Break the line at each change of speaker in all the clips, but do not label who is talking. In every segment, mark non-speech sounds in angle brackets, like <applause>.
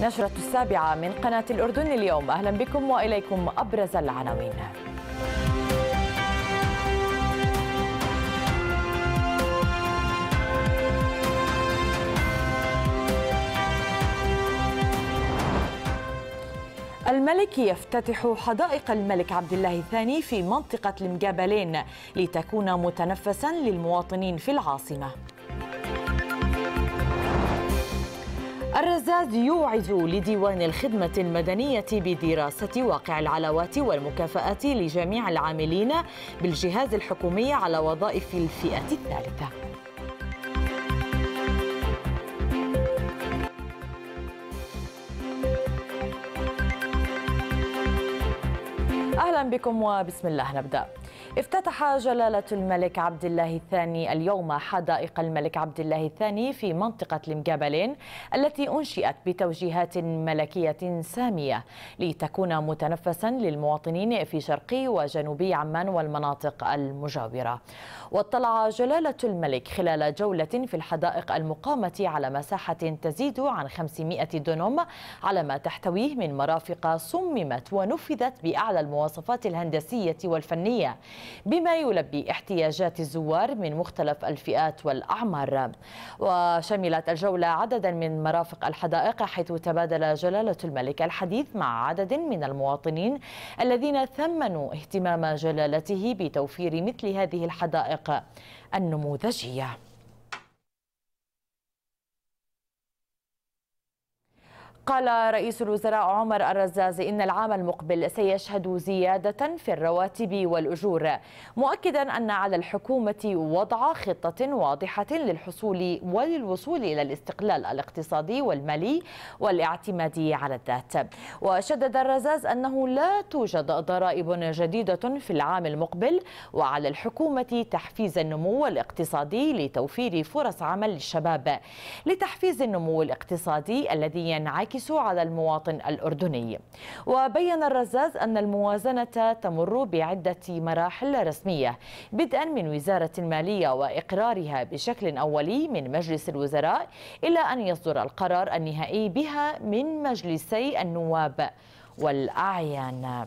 نشرة السابعة من قناة الأردن اليوم أهلا بكم وإليكم أبرز العناوين الملك يفتتح حدائق الملك عبد الله الثاني في منطقة المجابلين لتكون متنفسا للمواطنين في العاصمة الرزاز يوعز لديوان الخدمة المدنية بدراسة واقع العلاوات والمكافآت لجميع العاملين بالجهاز الحكومي على وظائف الفئة الثالثة اهلا بكم وبسم الله نبدا. افتتح جلالة الملك عبد الله الثاني اليوم حدائق الملك عبد الله الثاني في منطقة المقابلين التي أنشئت بتوجيهات ملكية سامية لتكون متنفسا للمواطنين في شرقي وجنوبي عمان والمناطق المجاورة واطلع جلالة الملك خلال جولة في الحدائق المقامة على مساحة تزيد عن 500 دونم على ما تحتويه من مرافق صممت ونفذت بأعلى المواصفات المواصفات الهندسية والفنية بما يلبي احتياجات الزوار من مختلف الفئات والأعمار وشملت الجولة عددا من مرافق الحدائق حيث تبادل جلالة الملك الحديث مع عدد من المواطنين الذين ثمنوا اهتمام جلالته بتوفير مثل هذه الحدائق النموذجيه قال رئيس الوزراء عمر الرزاز إن العام المقبل سيشهد زيادة في الرواتب والأجور مؤكدا أن على الحكومة وضع خطة واضحة للحصول وللوصول إلى الاستقلال الاقتصادي والمالي والاعتماد على الذات وشدد الرزاز أنه لا توجد ضرائب جديدة في العام المقبل وعلى الحكومة تحفيز النمو الاقتصادي لتوفير فرص عمل للشباب لتحفيز النمو الاقتصادي الذي ينعكس ينعكس على المواطن الأردني وبين الرزاز أن الموازنة تمر بعدة مراحل رسمية بدءا من وزارة المالية وإقرارها بشكل أولي من مجلس الوزراء إلى أن يصدر القرار النهائي بها من مجلسي النواب والأعيان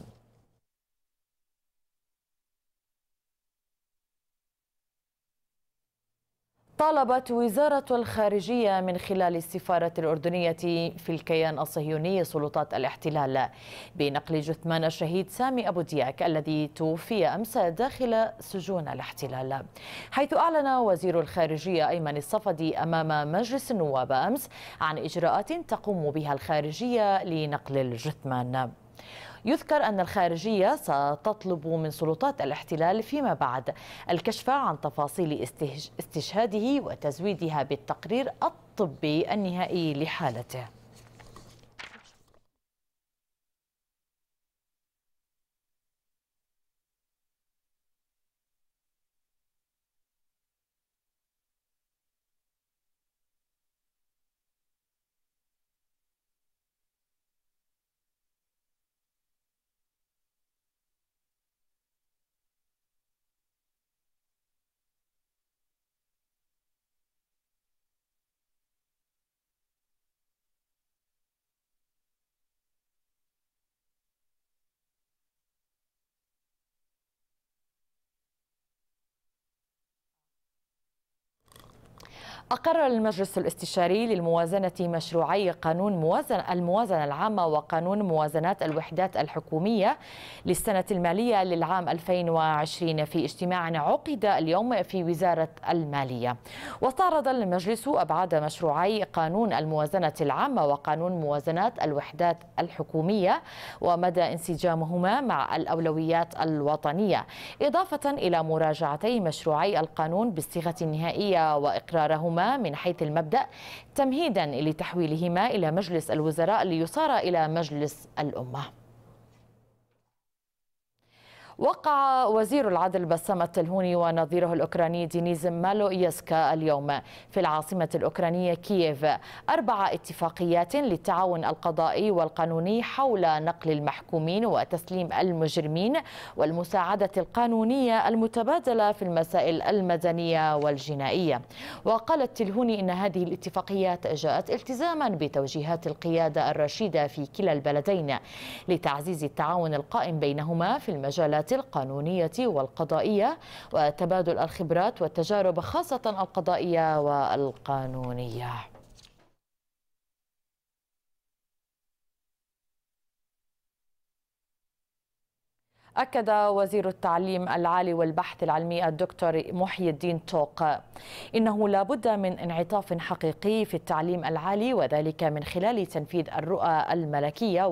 طالبت وزارة الخارجية من خلال السفارة الأردنية في الكيان الصهيوني سلطات الاحتلال بنقل جثمان الشهيد سامي أبو دياك الذي توفي أمس داخل سجون الاحتلال حيث أعلن وزير الخارجية أيمن الصفدي أمام مجلس النواب أمس عن إجراءات تقوم بها الخارجية لنقل الجثمان يذكر أن الخارجية ستطلب من سلطات الاحتلال فيما بعد الكشف عن تفاصيل استشهاده وتزويدها بالتقرير الطبي النهائي لحالته أقر المجلس الاستشاري للموازنة مشروعي قانون موازنة الموازنة العامة وقانون موازنات الوحدات الحكومية للسنة المالية للعام 2020 في اجتماع عقد اليوم في وزارة المالية واستعرض المجلس أبعاد مشروعي قانون الموازنة العامة وقانون موازنات الوحدات الحكومية ومدى انسجامهما مع الأولويات الوطنية إضافة إلى مراجعتي مشروعي القانون بالصيغة النهائية وإقرارهما من حيث المبدأ تمهيدا لتحويلهما إلى مجلس الوزراء ليصار إلى مجلس الأمة وقع وزير العدل بسام التلهوني ونظيره الأوكراني دينيز مالو يسكا اليوم في العاصمة الأوكرانية كييف أربع اتفاقيات للتعاون القضائي والقانوني حول نقل المحكومين وتسليم المجرمين والمساعدة القانونية المتبادلة في المسائل المدنية والجنائية وقال التلهوني إن هذه الاتفاقيات جاءت التزاما بتوجيهات القيادة الرشيدة في كلا البلدين لتعزيز التعاون القائم بينهما في المجالات الجهات القانونية والقضائية وتبادل الخبرات والتجارب خاصة القضائية والقانونية أكد وزير التعليم العالي والبحث العلمي الدكتور محي الدين توق إنه لا بد من انعطاف حقيقي في التعليم العالي وذلك من خلال تنفيذ الرؤى الملكية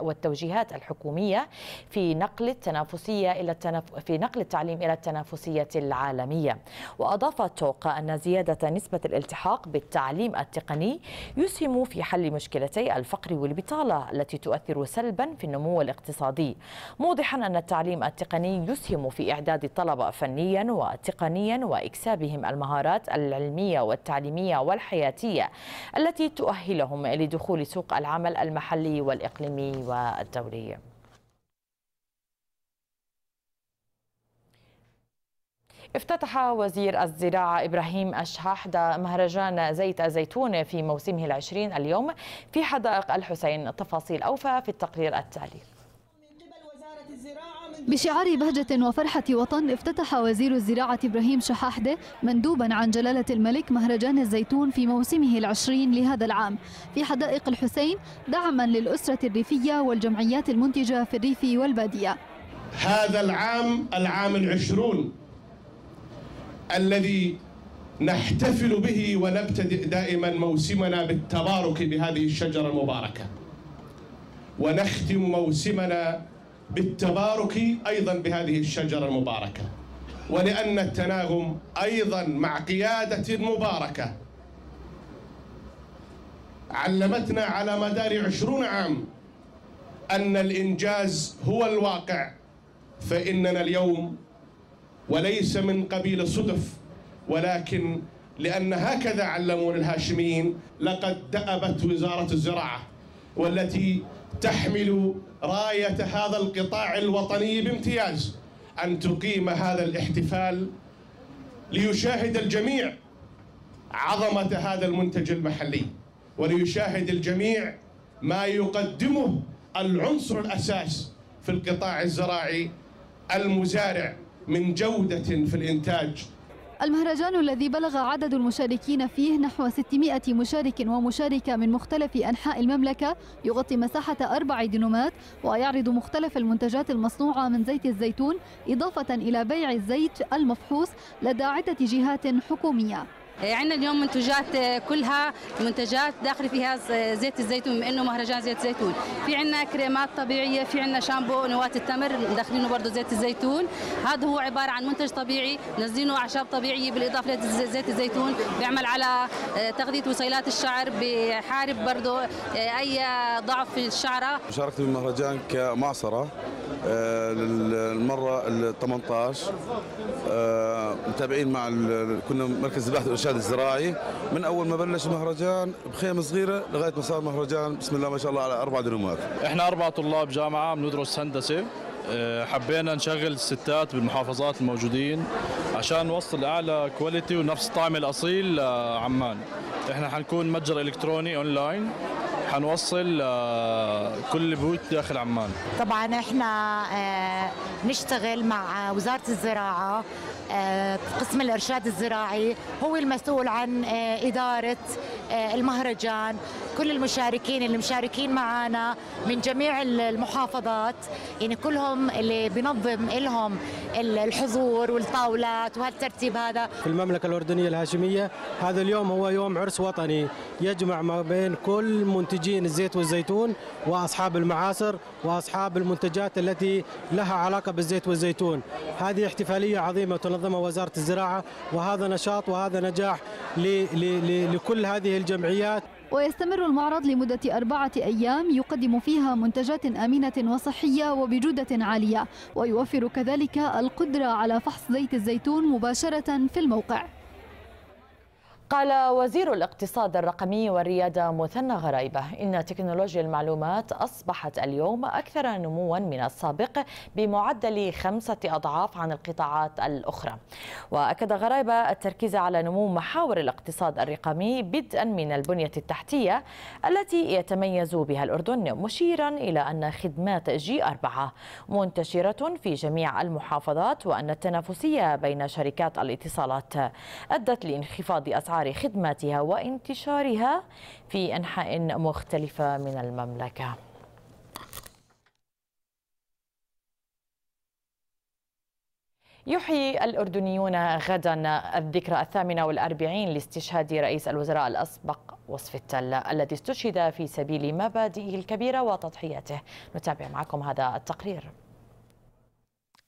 والتوجيهات الحكومية في نقل التنافسية إلى التنف... في نقل التعليم إلى التنافسية العالمية وأضاف توق أن زيادة نسبة الالتحاق بالتعليم التقني يسهم في حل مشكلتي الفقر والبطالة التي تؤثر سلبا في النمو الاقتصادي موضحا أن التعليم التقني يسهم في إعداد الطلبة فنيا وتقنيا وإكسابهم المهارات العلمية والتعليمية والحياتية التي تؤهلهم لدخول سوق العمل المحلي والإقليمي والدولي افتتح وزير الزراعة إبراهيم أشحاحد مهرجان زيت الزيتون في موسمه العشرين اليوم في حدائق الحسين تفاصيل أوفى في التقرير التالي
بشعار بهجة وفرحة وطن افتتح وزير الزراعة إبراهيم شحاحدة مندوبا عن جلالة الملك مهرجان الزيتون في موسمه العشرين لهذا العام في حدائق الحسين دعما للأسرة الريفية والجمعيات المنتجة في الريف والبادية هذا
العام العام العشرون الذي نحتفل به ونبتدئ دائما موسمنا بالتبارك بهذه الشجرة المباركة ونختم موسمنا بالتبارك أيضا بهذه الشجرة المباركة ولأن التناغم أيضا مع قيادة مباركة علمتنا على مدار عشرون عام أن الإنجاز هو الواقع فإننا اليوم وليس من قبيل الصدف ولكن لأن هكذا علمون الهاشميين لقد دأبت وزارة الزراعة والتي تحمل راية هذا القطاع الوطني بامتياز أن تقيم هذا الاحتفال ليشاهد الجميع عظمة هذا المنتج المحلي وليشاهد الجميع ما يقدمه العنصر الأساس في القطاع الزراعي المزارع من جودة في الإنتاج
المهرجان الذي بلغ عدد المشاركين فيه نحو 600 مشارك ومشاركة من مختلف أنحاء المملكة يغطي مساحة أربع دينومات ويعرض مختلف المنتجات المصنوعة من زيت الزيتون إضافة إلى بيع الزيت المفحوص لدى عدة جهات حكومية
إيه، عندنا اليوم منتجات إيه، كلها منتجات داخل فيها زيت الزيتون بما انه مهرجان زيت الزيتون في عندنا كريمات طبيعيه في عندنا شامبو نواه التمر داخلينه برضه زيت الزيتون هذا هو عباره عن منتج طبيعي نزلينه اعشاب طبيعيه بالاضافه لزيت الزيتون بيعمل على إيه، تغذيه وصيلات الشعر بحارب برضه اي ضعف في الشعره
شاركت بالمهرجان كمعصره للمره ال 18 متابعين مع كنا مركز البحث الارشاد الزراعي من اول ما بلش المهرجان بخيمه صغيره لغايه ما صار مهرجان بسم الله ما شاء الله على اربع دنومات احنا اربع طلاب جامعه بندرس هندسه آه، حبينا
نشغل الستات بالمحافظات الموجودين عشان نوصل اعلى كواليتي ونفس الطعم الاصيل لعمان احنا حنكون متجر الكتروني اونلاين حنوصل لكل آه، البيوت داخل عمان
طبعا احنا آه، نشتغل مع وزاره الزراعه آه، قسم الارشاد الزراعي هو المسؤول عن اداره آه، المهرجان كل المشاركين اللي مشاركين معنا من جميع المحافظات يعني كلهم اللي بنظم لهم الحضور والطاولات وهالترتيب هذا في
المملكة الأردنية الهاشمية هذا اليوم هو يوم عرس وطني يجمع ما بين كل منتجين الزيت والزيتون وأصحاب المعاصر واصحاب المنتجات التي لها علاقه بالزيت والزيتون. هذه احتفاليه عظيمه تنظمها وزاره الزراعه وهذا نشاط وهذا نجاح لكل هذه الجمعيات.
ويستمر المعرض لمدة أربعة أيام يقدم فيها منتجات آمنة وصحية وبجودة عالية ويوفر كذلك القدرة على فحص زيت الزيتون مباشرة في الموقع
قال وزير الاقتصاد الرقمي والريادة مثنى غرايبة إن تكنولوجيا المعلومات أصبحت اليوم أكثر نموا من السابق بمعدل خمسة أضعاف عن القطاعات الأخرى وأكد غرايبة التركيز على نمو محاور الاقتصاد الرقمي بدءا من البنية التحتية التي يتميز بها الأردن مشيرا إلى أن خدمات جي أربعة منتشرة في جميع المحافظات وأن التنافسية بين شركات الاتصالات أدت لانخفاض أسعار أسعار خدماتها وانتشارها في أنحاء مختلفة من المملكة يحيي الأردنيون غدا الذكرى الثامنة والأربعين لاستشهاد رئيس الوزراء الأسبق وصف التل الذي استشهد في سبيل مبادئه الكبيرة وتضحياته نتابع معكم هذا التقرير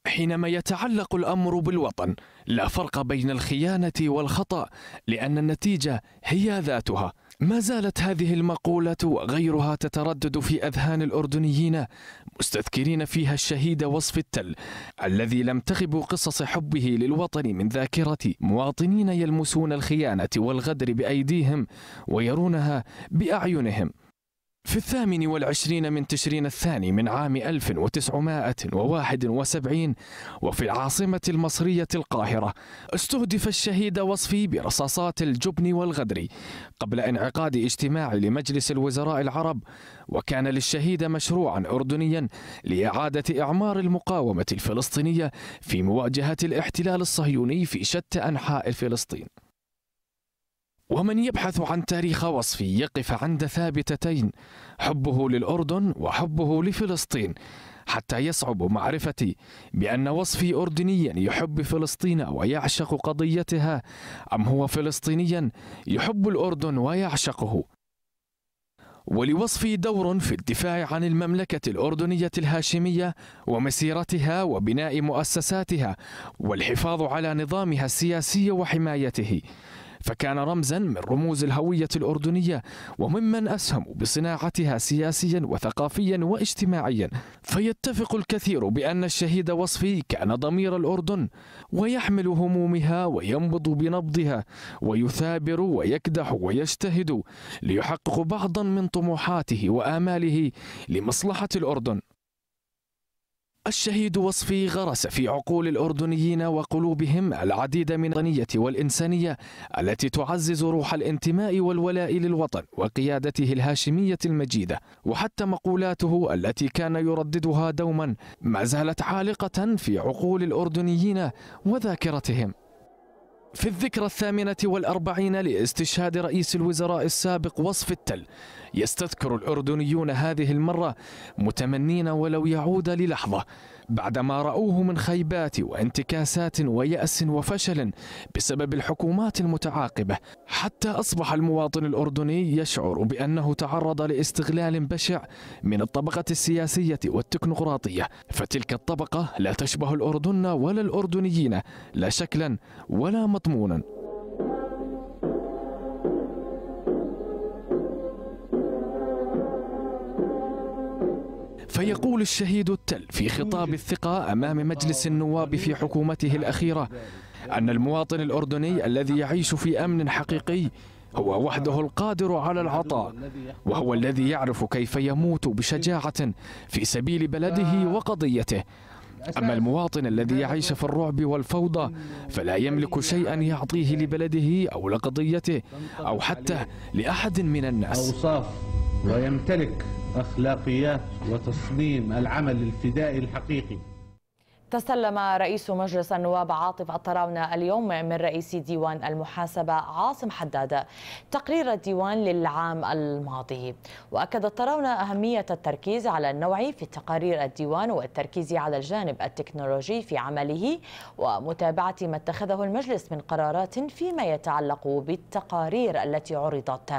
حينما يتعلق الامر بالوطن لا فرق بين الخيانه والخطا لان النتيجه هي ذاتها ما زالت هذه المقوله وغيرها تتردد في اذهان الاردنيين مستذكرين فيها الشهيد وصف التل الذي لم تغب قصص حبه للوطن من ذاكره مواطنين يلمسون الخيانه والغدر بايديهم ويرونها باعينهم في الثامن والعشرين من تشرين الثاني من عام 1971 وفي العاصمة المصرية القاهرة استهدف الشهيد وصفي برصاصات الجبن والغدر قبل انعقاد اجتماع لمجلس الوزراء العرب وكان للشهيد مشروعا أردنيا لإعادة إعمار المقاومة الفلسطينية في مواجهة الاحتلال الصهيوني في شتى أنحاء فلسطين ومن يبحث عن تاريخ وصفي يقف عند ثابتتين حبه للأردن وحبه لفلسطين حتى يصعب معرفتي بأن وصفي أردنيا يحب فلسطين ويعشق قضيتها أم هو فلسطينيا يحب الأردن ويعشقه ولوصفي دور في الدفاع عن المملكة الأردنية الهاشمية ومسيرتها وبناء مؤسساتها والحفاظ على نظامها السياسي وحمايته فكان رمزا من رموز الهوية الأردنية وممن أسهموا بصناعتها سياسيا وثقافيا واجتماعيا فيتفق الكثير بأن الشهيد وصفي كان ضمير الأردن ويحمل همومها وينبض بنبضها ويثابر ويكدح ويجتهد ليحقق بعضا من طموحاته وآماله لمصلحة الأردن الشهيد وصفي غرس في عقول الأردنيين وقلوبهم العديد من الغنية والإنسانية التي تعزز روح الانتماء والولاء للوطن وقيادته الهاشمية المجيدة وحتى مقولاته التي كان يرددها دوما ما زالت عالقة في عقول الأردنيين وذاكرتهم في الذكرى الثامنة والأربعين لاستشهاد رئيس الوزراء السابق وصف التل يستذكر الأردنيون هذه المرة متمنين ولو يعود للحظة بعدما رأوه من خيبات وانتكاسات ويأس وفشل بسبب الحكومات المتعاقبة حتى أصبح المواطن الأردني يشعر بأنه تعرض لاستغلال بشع من الطبقة السياسية والتكنقراطية فتلك الطبقة لا تشبه الأردن ولا الأردنيين لا شكلا ولا مضمونا فيقول الشهيد التل في خطاب الثقة أمام مجلس النواب في حكومته الأخيرة أن المواطن الأردني الذي يعيش في أمن حقيقي هو وحده القادر على العطاء وهو الذي يعرف كيف يموت بشجاعة في سبيل بلده وقضيته أما المواطن الذي يعيش في الرعب والفوضى فلا يملك شيئا يعطيه لبلده أو لقضيته أو حتى لأحد من الناس أوصاف ويمتلك أخلاقيات وتصميم العمل الفدائي الحقيقي
تسلم رئيس مجلس النواب عاطف الطراونه اليوم من رئيس ديوان المحاسبة عاصم حداد تقرير الديوان للعام الماضي وأكد الطراونة أهمية التركيز على النوع في تقارير الديوان والتركيز على الجانب التكنولوجي في عمله ومتابعة ما اتخذه المجلس من قرارات فيما يتعلق بالتقارير التي عرضت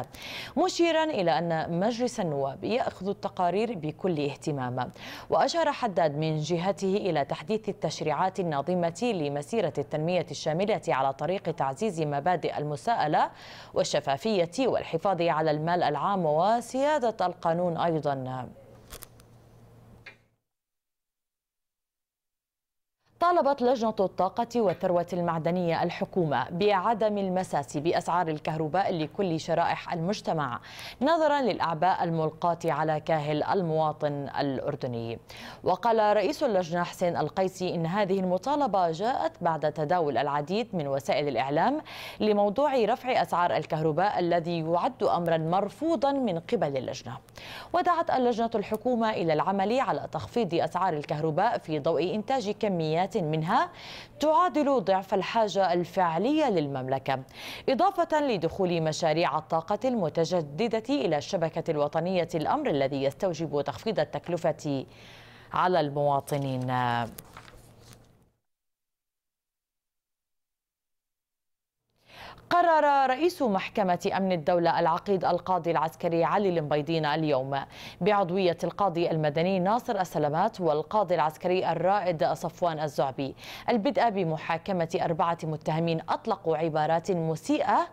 مشيرا إلى أن مجلس النواب يأخذ التقارير بكل اهتمام وأشار حداد من جهته إلى تحديث تحديث التشريعات الناظمة لمسيرة التنمية الشاملة على طريق تعزيز مبادئ المساءلة والشفافية والحفاظ على المال العام وسيادة القانون أيضاً طالبت لجنة الطاقة والثروة المعدنية الحكومة بعدم المساس بأسعار الكهرباء لكل شرائح المجتمع نظرا للأعباء الملقاة على كاهل المواطن الأردني وقال رئيس اللجنة حسين القيسي إن هذه المطالبة جاءت بعد تداول العديد من وسائل الإعلام لموضوع رفع أسعار الكهرباء الذي يعد أمرا مرفوضا من قبل اللجنة ودعت اللجنة الحكومة إلى العمل على تخفيض أسعار الكهرباء في ضوء إنتاج كميات منها تعادل ضعف الحاجة الفعلية للمملكة إضافة لدخول مشاريع الطاقة المتجددة إلى الشبكة الوطنية الأمر الذي يستوجب تخفيض التكلفة على المواطنين قرر رئيس محكمة أمن الدولة العقيد القاضي العسكري علي المبيدين اليوم بعضوية القاضي المدني ناصر السلامات والقاضي العسكري الرائد صفوان الزعبي البدء بمحاكمة أربعة متهمين أطلقوا عبارات مسيئة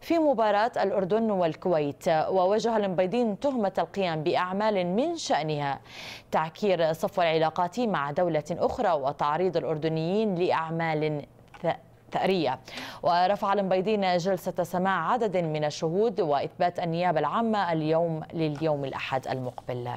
في مباراة الأردن والكويت ووجه المبيدين تهمة القيام بأعمال من شأنها تعكير صفو العلاقات مع دولة أخرى وتعريض الأردنيين لأعمال الثأرية ورفع المبيدين جلسة سماع عدد من الشهود وإثبات النيابة العامة اليوم لليوم الأحد المقبل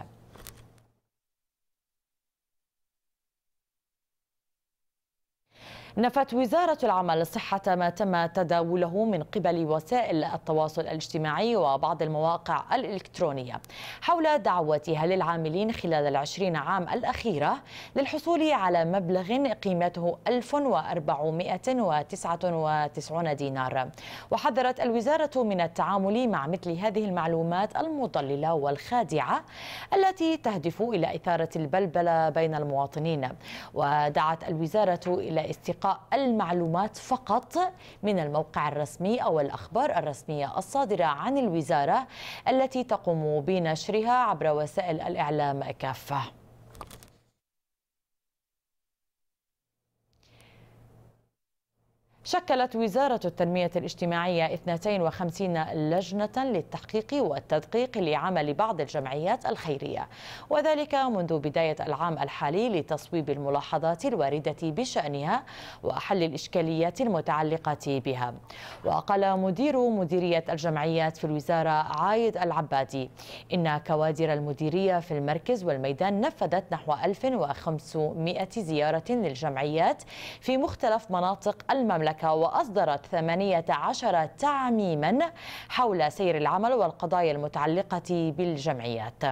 نفت وزارة العمل صحة ما تم تداوله من قبل وسائل التواصل الاجتماعي وبعض المواقع الإلكترونية حول دعوتها للعاملين خلال العشرين عام الأخيرة للحصول على مبلغ قيمته 1499 دينار وحذرت الوزارة من التعامل مع مثل هذه المعلومات المضللة والخادعة التي تهدف إلى إثارة البلبلة بين المواطنين ودعت الوزارة إلى استقامة تلقى المعلومات فقط من الموقع الرسمي أو الأخبار الرسمية الصادرة عن الوزارة التي تقوم بنشرها عبر وسائل الإعلام كافة شكلت وزارة التنمية الاجتماعية 52 لجنة للتحقيق والتدقيق لعمل بعض الجمعيات الخيرية وذلك منذ بداية العام الحالي لتصويب الملاحظات الواردة بشأنها وحل الإشكاليات المتعلقة بها وقال مدير مديرية الجمعيات في الوزارة عايد العبادي إن كوادر المديرية في المركز والميدان نفذت نحو 1500 زيارة للجمعيات في مختلف مناطق المملكة المملكة وأصدرت 18 تعميما حول سير العمل والقضايا المتعلقة بالجمعيات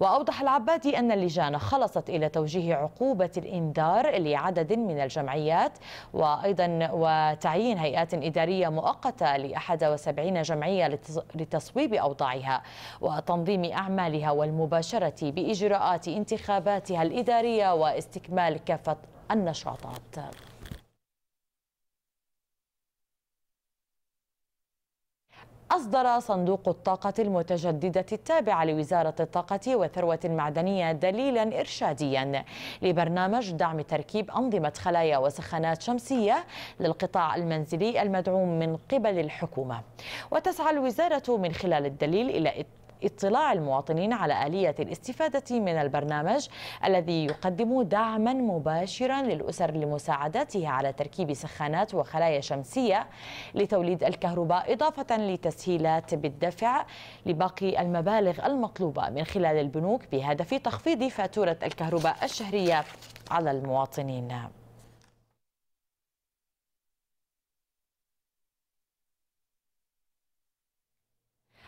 وأوضح العبادي أن اللجان خلصت إلى توجيه عقوبة الإنذار لعدد من الجمعيات وأيضا وتعيين هيئات إدارية مؤقتة ل 71 جمعية لتصويب أوضاعها وتنظيم أعمالها والمباشرة بإجراءات انتخاباتها الإدارية واستكمال كافة النشاطات أصدر صندوق الطاقة المتجددة التابع لوزارة الطاقة والثروة المعدنية دليلا إرشاديا لبرنامج دعم تركيب أنظمة خلايا وسخانات شمسية للقطاع المنزلي المدعوم من قبل الحكومة وتسعى الوزارة من خلال الدليل إلى اطلاع المواطنين على آلية الاستفادة من البرنامج الذي يقدم دعما مباشرا للأسر لمساعدتها على تركيب سخانات وخلايا شمسية لتوليد الكهرباء إضافة لتسهيلات بالدفع لباقي المبالغ المطلوبة من خلال البنوك بهدف تخفيض فاتورة الكهرباء الشهرية على المواطنين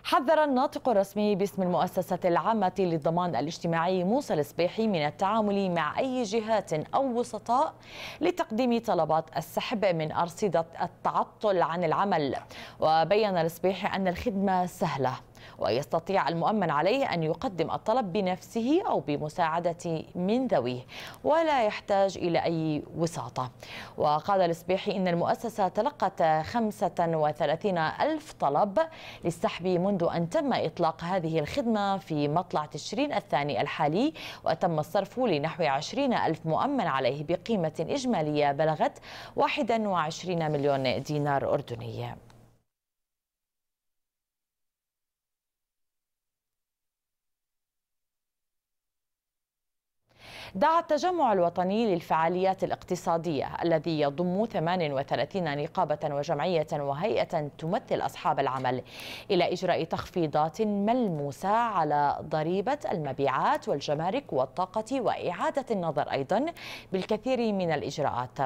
حذر الناطق الرسمي باسم المؤسسة العامة للضمان الاجتماعي موسى الصبيحي من التعامل مع أي جهات أو وسطاء لتقديم طلبات السحب من أرصدة التعطل عن العمل وبين الصبيحي أن الخدمة سهلة ويستطيع المؤمن عليه أن يقدم الطلب بنفسه أو بمساعدة من ذويه ولا يحتاج إلى أي وساطة وقال السبيحي إن المؤسسة تلقت 35 ألف طلب للسحب منذ أن تم إطلاق هذه الخدمة في مطلع تشرين الثاني الحالي وتم الصرف لنحو 20 ألف مؤمن عليه بقيمة إجمالية بلغت 21 مليون دينار أردني دعا التجمع الوطني للفعاليات الاقتصادية الذي يضم 38 نقابة وجمعية وهيئة تمثل أصحاب العمل إلى إجراء تخفيضات ملموسة على ضريبة المبيعات والجمارك والطاقة وإعادة النظر أيضا بالكثير من الإجراءات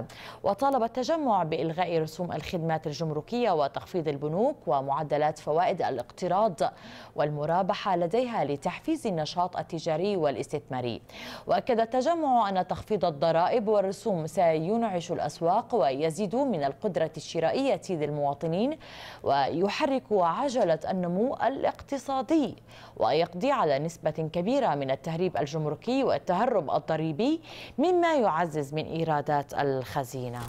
وطالب التجمع بإلغاء رسوم الخدمات الجمركية وتخفيض البنوك ومعدلات فوائد الاقتراض والمرابحة لديها لتحفيز النشاط التجاري والاستثماري وأكد التجمع أن تخفيض الضرائب والرسوم سينعش الأسواق ويزيد من القدرة الشرائية للمواطنين ويحرك عجلة النمو الاقتصادي ويقضي على نسبة كبيرة من التهريب الجمركي والتهرب الضريبي مما يعزز من إيرادات الخزينة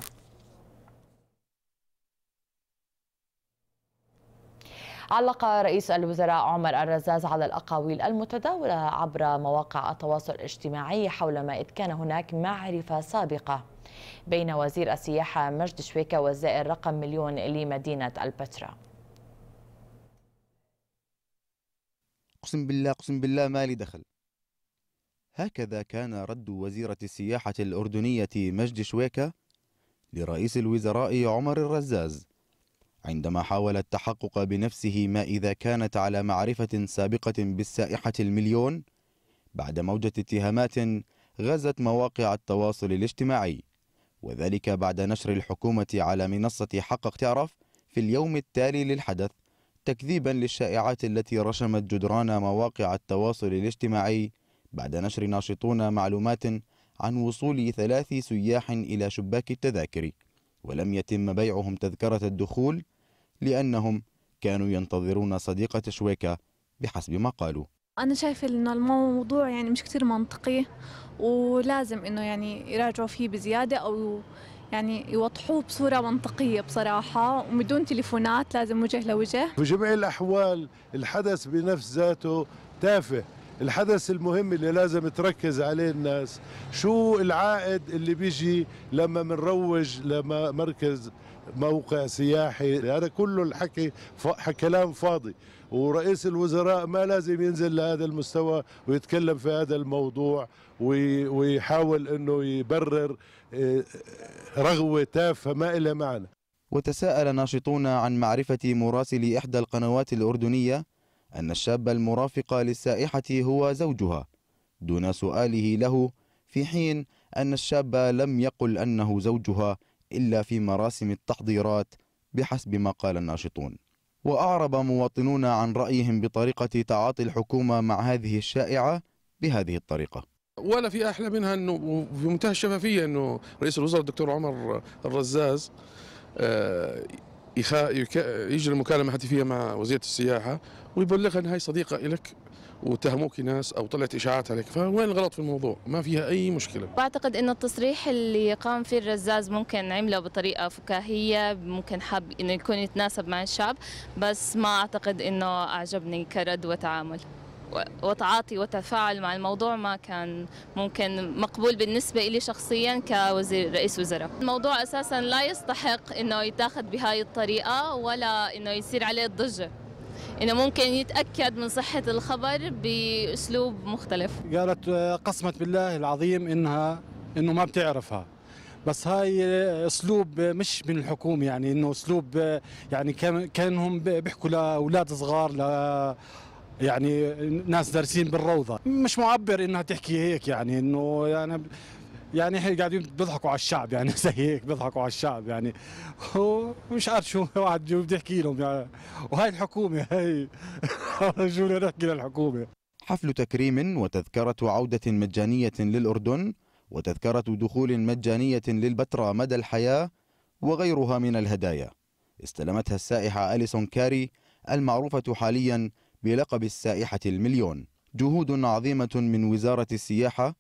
علق رئيس الوزراء عمر الرزاز على الأقاويل المتداولة عبر مواقع التواصل الاجتماعي حول ما إذ كان هناك معرفة سابقة بين وزير السياحة مجد شويكة والزائر رقم مليون لمدينة البتراء
أقسم بالله أقسم بالله ما لي دخل هكذا كان رد وزيرة السياحة الأردنية مجد شويكة لرئيس الوزراء عمر الرزاز عندما حاول التحقق بنفسه ما إذا كانت على معرفة سابقة بالسائحة المليون بعد موجة اتهامات غزت مواقع التواصل الاجتماعي وذلك بعد نشر الحكومة على منصة حقق تعرف في اليوم التالي للحدث تكذيبا للشائعات التي رشمت جدران مواقع التواصل الاجتماعي بعد نشر ناشطون معلومات عن وصول ثلاث سياح إلى شباك التذاكر ولم يتم بيعهم تذكرة الدخول لأنهم كانوا ينتظرون صديقة شويكة بحسب ما قالوا
أنا شايفة إن الموضوع يعني مش كتير منطقي ولازم إنه يعني يراجعوا فيه بزيادة أو
يعني يوضحوه بصورة منطقية بصراحة وبدون تليفونات لازم وجه لوجه
في جميع الأحوال الحدث بنفس ذاته تافه الحدث المهم اللي لازم تركز عليه الناس شو العائد اللي بيجي لما منروج لمركز موقع سياحي هذا كله الحكي كلام فاضي ورئيس الوزراء ما لازم ينزل لهذا المستوى ويتكلم في هذا الموضوع ويحاول انه يبرر آه،
رغوه تافهه ما إلها معنى وتساءل ناشطون عن معرفه مراسل احدى القنوات الاردنيه أن الشاب المرافق للسائحة هو زوجها دون سؤاله له في حين أن الشاب لم يقل أنه زوجها إلا في مراسم التحضيرات بحسب ما قال الناشطون وأعرب مواطنون عن رأيهم بطريقة تعاطي الحكومة مع هذه الشائعة بهذه الطريقة
ولا في أحلى منها أنه في منتهى الشفافية أنه رئيس الوزراء الدكتور عمر الرزاز آه، يخ... يك... يجري مكالمه هاتفيه مع وزيره السياحه ويبلغها ان هي صديقه لك واتهموك ناس او طلعت اشاعات عليك فوين الغلط في الموضوع ما فيها اي مشكله
بعتقد انه التصريح اللي قام فيه الرزاز ممكن عمله بطريقه فكاهيه ممكن حب انه يكون يتناسب مع الشعب بس ما اعتقد انه اعجبني كرد وتعامل وتعاطي وتفاعل مع الموضوع ما كان ممكن مقبول بالنسبة لي شخصيا كوزير رئيس وزراء الموضوع أساسا لا يستحق أنه يتاخذ بهاي الطريقة ولا أنه يصير عليه الضجة انه ممكن يتاكد من صحه الخبر باسلوب مختلف
قالت آه، قسمت بالله العظيم انها انه ما بتعرفها بس هاي آه، اسلوب آه، مش من الحكومه يعني انه اسلوب يعني كانهم بيحكوا لاولاد صغار يعني ناس دارسين بالروضه مش معبر انها تحكي هيك يعني انه يعني يعني احنا قاعدين بيضحكوا على الشعب يعني
<laughs> زي هيك بيضحكوا على الشعب يعني ومش عارف شو واحد بده يحكي لهم يعني وهي الحكومه <laughs> هي <laughs> شو بدنا نحكي للحكومه حفل تكريم وتذكره عوده مجانيه للاردن وتذكره دخول مجانيه للبتراء مدى الحياه وغيرها من الهدايا استلمتها السائحه اليسون كاري المعروفه حاليا بلقب السائحة المليون جهود عظيمة من وزارة السياحة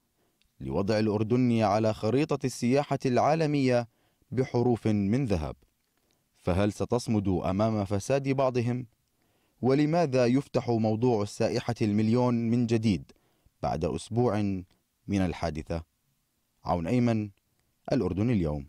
لوضع الأردن على خريطة السياحة العالمية بحروف من ذهب فهل ستصمد أمام فساد بعضهم؟ ولماذا يفتح موضوع السائحة المليون من جديد بعد أسبوع من الحادثة؟ عون أيمن الأردن اليوم